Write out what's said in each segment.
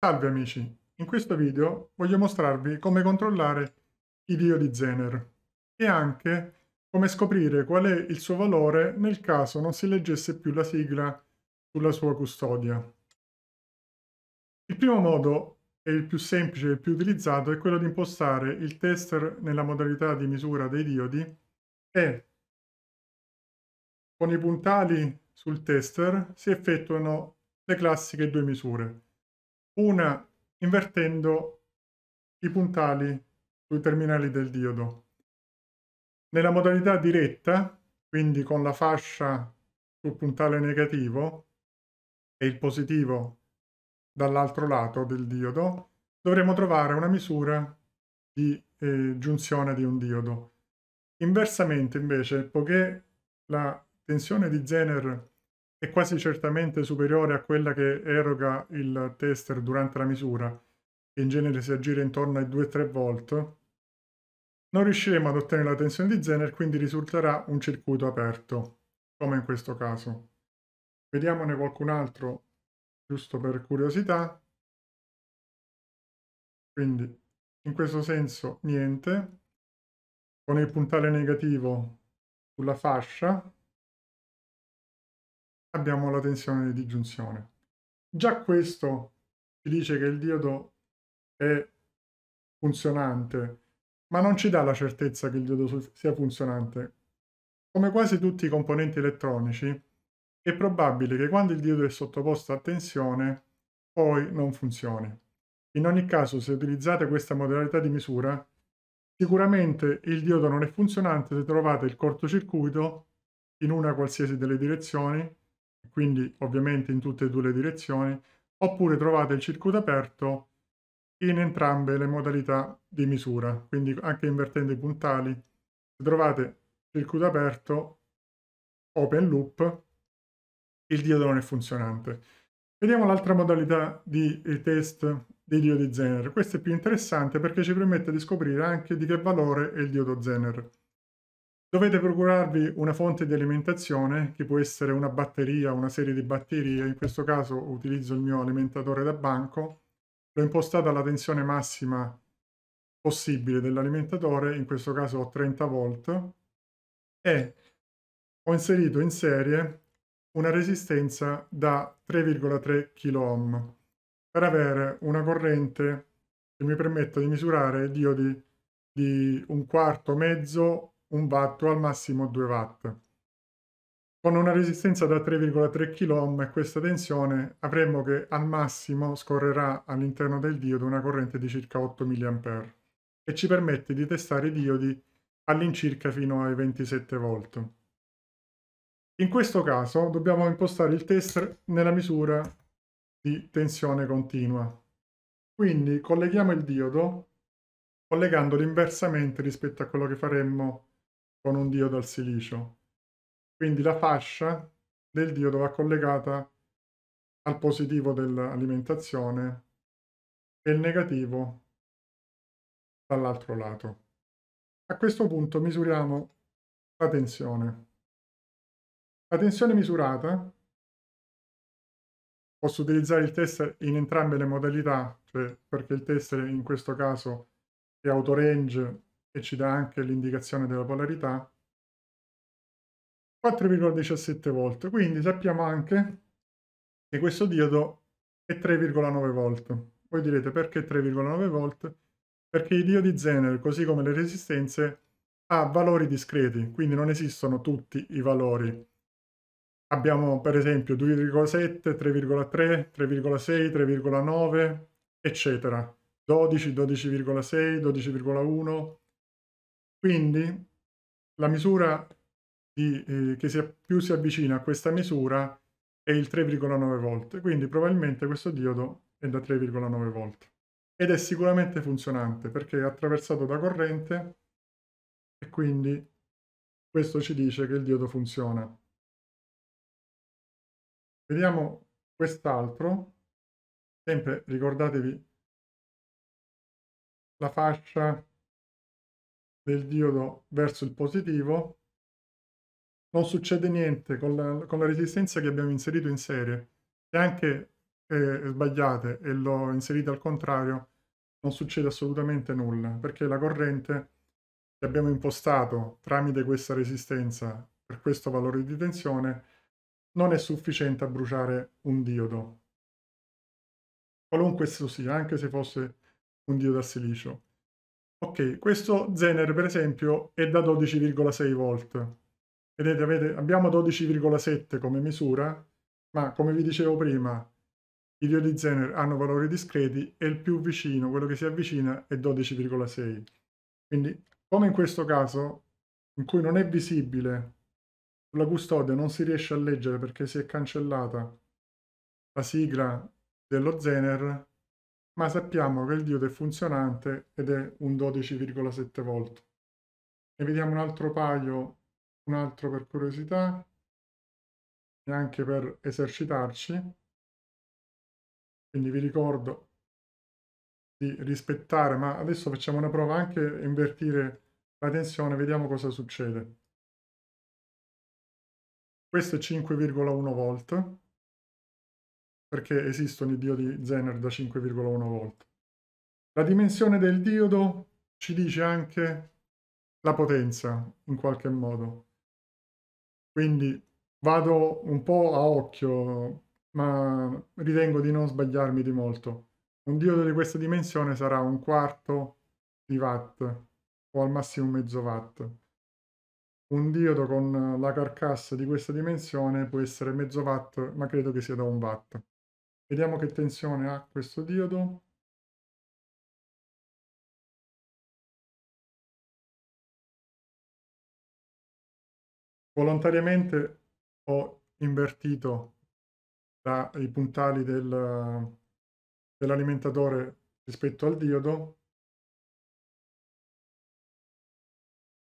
Salve amici, in questo video voglio mostrarvi come controllare i DIO di Zener e anche come scoprire qual è il suo valore nel caso non si leggesse più la sigla sulla sua custodia. Il primo modo, e il più semplice e il più utilizzato, è quello di impostare il tester nella modalità di misura dei diodi e con i puntali sul tester si effettuano le classiche due misure una invertendo i puntali sui terminali del diodo. Nella modalità diretta, quindi con la fascia sul puntale negativo e il positivo dall'altro lato del diodo, dovremo trovare una misura di eh, giunzione di un diodo. Inversamente, invece, poiché la tensione di Zener è quasi certamente superiore a quella che eroga il tester durante la misura, che in genere si aggira intorno ai 2-3 volt, non riusciremo ad ottenere la tensione di Zener, quindi risulterà un circuito aperto, come in questo caso. Vediamone qualcun altro, giusto per curiosità. Quindi, in questo senso, niente. Con il puntale negativo sulla fascia, abbiamo la tensione di disgiunzione. Già questo ci dice che il diodo è funzionante, ma non ci dà la certezza che il diodo sia funzionante. Come quasi tutti i componenti elettronici, è probabile che quando il diodo è sottoposto a tensione, poi non funzioni. In ogni caso, se utilizzate questa modalità di misura, sicuramente il diodo non è funzionante se trovate il cortocircuito in una qualsiasi delle direzioni quindi ovviamente in tutte e due le direzioni, oppure trovate il circuito aperto in entrambe le modalità di misura, quindi anche invertendo i puntali. Se trovate circuito aperto, open loop, il diodo non è funzionante. Vediamo l'altra modalità di eh, test di diodi Zener. Questo è più interessante perché ci permette di scoprire anche di che valore è il diodo Zener. Dovete procurarvi una fonte di alimentazione, che può essere una batteria, una serie di batterie. In questo caso utilizzo il mio alimentatore da banco. L'ho impostata alla tensione massima possibile dell'alimentatore, in questo caso ho 30 volt, e ho inserito in serie una resistenza da 3,3 kOhm per avere una corrente che mi permetta di misurare diodi di un quarto, mezzo 1 watt o al massimo 2 watt. Con una resistenza da 3,3 kΩ e questa tensione avremmo che al massimo scorrerà all'interno del diodo una corrente di circa 8 mA e ci permette di testare i diodi all'incirca fino ai 27 V. In questo caso dobbiamo impostare il test nella misura di tensione continua. Quindi colleghiamo il diodo collegandolo inversamente rispetto a quello che faremmo con un diodo al silicio. Quindi la fascia del diodo va collegata al positivo dell'alimentazione e il negativo dall'altro lato. A questo punto misuriamo la tensione. La tensione misurata, posso utilizzare il test in entrambe le modalità, cioè perché il test in questo caso è autorange e ci dà anche l'indicazione della polarità, 4,17 volt. Quindi sappiamo anche che questo diodo è 3,9 volt. Voi direte perché 3,9 volt? Perché i diodi Zener, così come le resistenze, ha valori discreti, quindi non esistono tutti i valori. Abbiamo per esempio 2,7, 3,3, 3,6, 3,9, eccetera. 12, 12,6, 12,1, quindi la misura di, eh, che si, più si avvicina a questa misura è il 3,9 volt, quindi probabilmente questo diodo è da 3,9 volt ed è sicuramente funzionante perché è attraversato da corrente e quindi questo ci dice che il diodo funziona. Vediamo quest'altro, sempre ricordatevi la fascia del diodo verso il positivo, non succede niente con la, con la resistenza che abbiamo inserito in serie. Se anche eh, sbagliate e lo inserite al contrario, non succede assolutamente nulla, perché la corrente che abbiamo impostato tramite questa resistenza per questo valore di tensione non è sufficiente a bruciare un diodo. Qualunque esso sia, anche se fosse un diodo a silicio. Ok, questo Zener per esempio è da 12,6 volt. Vedete, avete, abbiamo 12,7 come misura, ma come vi dicevo prima, i diodi Zener hanno valori discreti e il più vicino, quello che si avvicina, è 12,6. Quindi, come in questo caso, in cui non è visibile sulla custodia, non si riesce a leggere perché si è cancellata la sigla dello Zener, ma sappiamo che il diode è funzionante ed è un 12,7 volt. E vediamo un altro paio, un altro per curiosità e anche per esercitarci. Quindi vi ricordo di rispettare, ma adesso facciamo una prova anche invertire la tensione, vediamo cosa succede. Questo è 5,1 volt perché esistono i diodi Zener da 5,1 volt. La dimensione del diodo ci dice anche la potenza, in qualche modo. Quindi vado un po' a occhio, ma ritengo di non sbagliarmi di molto. Un diodo di questa dimensione sarà un quarto di watt o al massimo mezzo watt. Un diodo con la carcassa di questa dimensione può essere mezzo watt, ma credo che sia da un watt. Vediamo che tensione ha questo diodo. Volontariamente ho invertito la, i puntali del, dell'alimentatore rispetto al diodo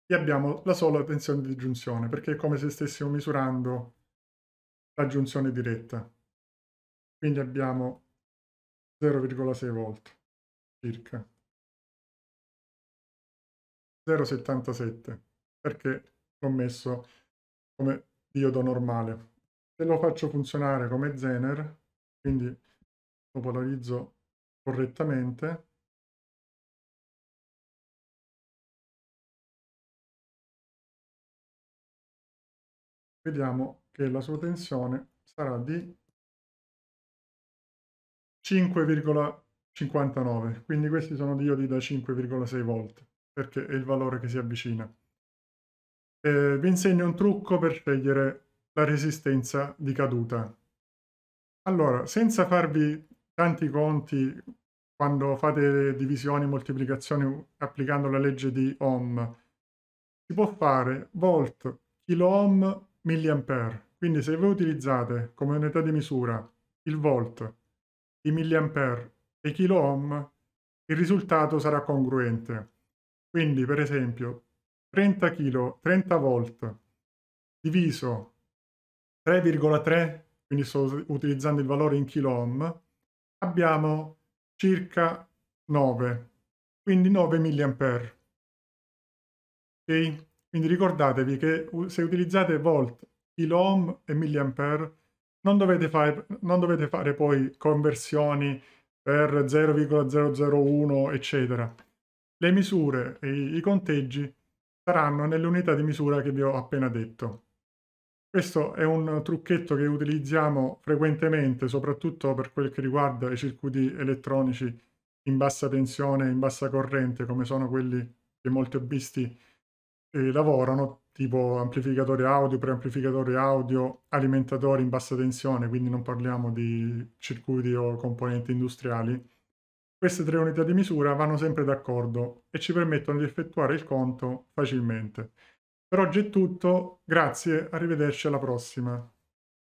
e abbiamo la sola tensione di giunzione perché è come se stessimo misurando la giunzione diretta quindi abbiamo 0,6 volt circa 0,77 perché l'ho messo come diodo normale se lo faccio funzionare come zener quindi lo polarizzo correttamente vediamo che la sua tensione sarà di 5,59, quindi questi sono diodi da 5,6 volt, perché è il valore che si avvicina. Eh, vi insegno un trucco per scegliere la resistenza di caduta. Allora, senza farvi tanti conti quando fate divisioni, moltiplicazioni applicando la legge di Ohm, si può fare volt, kilo ohm, milliampere. Quindi se voi utilizzate come unità di misura il volt di mA e kOhm, il risultato sarà congruente. Quindi, per esempio, 30 kg, 30 volt diviso 3,3, quindi sto utilizzando il valore in kOhm, abbiamo circa 9, quindi 9 mA. Ok? Quindi ricordatevi che se utilizzate volt, kOhm e milliampere, non dovete fare, non dovete fare poi conversioni per 0,001 eccetera. Le misure e i conteggi saranno nelle unità di misura che vi ho appena detto. Questo è un trucchetto che utilizziamo frequentemente, soprattutto per quel che riguarda i circuiti elettronici in bassa tensione, in bassa corrente, come sono quelli che molti hobbisti eh, lavorano, tipo amplificatore audio, preamplificatore audio, alimentatori in bassa tensione, quindi non parliamo di circuiti o componenti industriali, queste tre unità di misura vanno sempre d'accordo e ci permettono di effettuare il conto facilmente. Per oggi è tutto, grazie, arrivederci alla prossima.